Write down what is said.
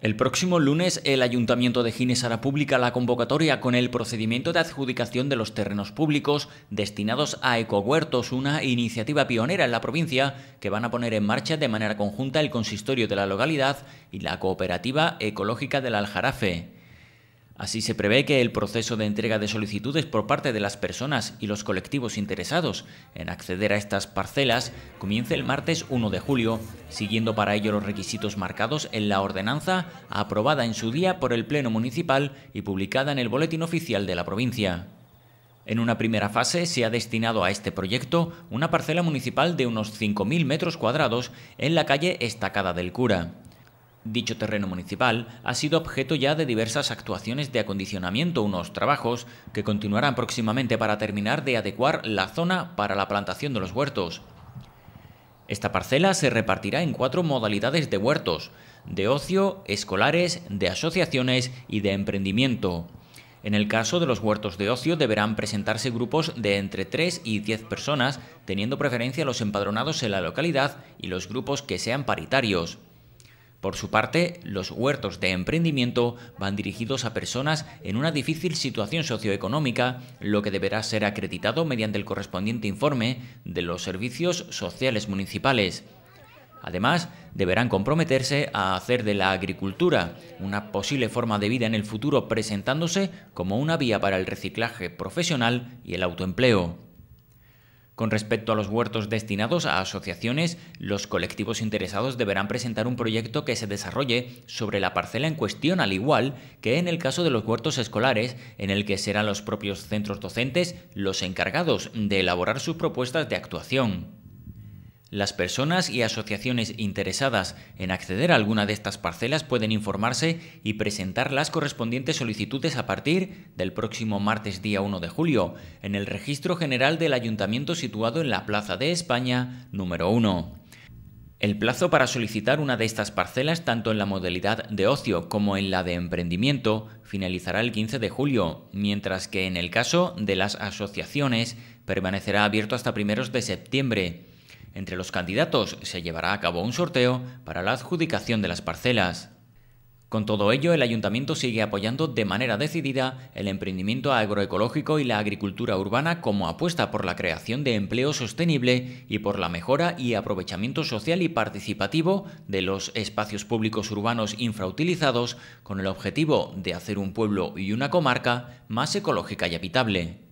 El próximo lunes, el Ayuntamiento de Gines hará pública la convocatoria con el procedimiento de adjudicación de los terrenos públicos destinados a ecohuertos, una iniciativa pionera en la provincia que van a poner en marcha de manera conjunta el consistorio de la localidad y la cooperativa ecológica del Aljarafe. Así se prevé que el proceso de entrega de solicitudes por parte de las personas y los colectivos interesados en acceder a estas parcelas comience el martes 1 de julio, siguiendo para ello los requisitos marcados en la ordenanza aprobada en su día por el Pleno Municipal y publicada en el Boletín Oficial de la provincia. En una primera fase se ha destinado a este proyecto una parcela municipal de unos 5.000 metros cuadrados en la calle Estacada del Cura. Dicho terreno municipal ha sido objeto ya de diversas actuaciones de acondicionamiento, unos trabajos que continuarán próximamente para terminar de adecuar la zona para la plantación de los huertos. Esta parcela se repartirá en cuatro modalidades de huertos, de ocio, escolares, de asociaciones y de emprendimiento. En el caso de los huertos de ocio deberán presentarse grupos de entre 3 y 10 personas, teniendo preferencia los empadronados en la localidad y los grupos que sean paritarios. Por su parte, los huertos de emprendimiento van dirigidos a personas en una difícil situación socioeconómica, lo que deberá ser acreditado mediante el correspondiente informe de los servicios sociales municipales. Además, deberán comprometerse a hacer de la agricultura una posible forma de vida en el futuro presentándose como una vía para el reciclaje profesional y el autoempleo. Con respecto a los huertos destinados a asociaciones, los colectivos interesados deberán presentar un proyecto que se desarrolle sobre la parcela en cuestión, al igual que en el caso de los huertos escolares, en el que serán los propios centros docentes los encargados de elaborar sus propuestas de actuación. Las personas y asociaciones interesadas en acceder a alguna de estas parcelas pueden informarse y presentar las correspondientes solicitudes a partir del próximo martes día 1 de julio en el Registro General del Ayuntamiento situado en la Plaza de España número 1. El plazo para solicitar una de estas parcelas, tanto en la modalidad de ocio como en la de emprendimiento, finalizará el 15 de julio, mientras que en el caso de las asociaciones permanecerá abierto hasta primeros de septiembre. Entre los candidatos se llevará a cabo un sorteo para la adjudicación de las parcelas. Con todo ello, el ayuntamiento sigue apoyando de manera decidida el emprendimiento agroecológico y la agricultura urbana como apuesta por la creación de empleo sostenible y por la mejora y aprovechamiento social y participativo de los espacios públicos urbanos infrautilizados con el objetivo de hacer un pueblo y una comarca más ecológica y habitable.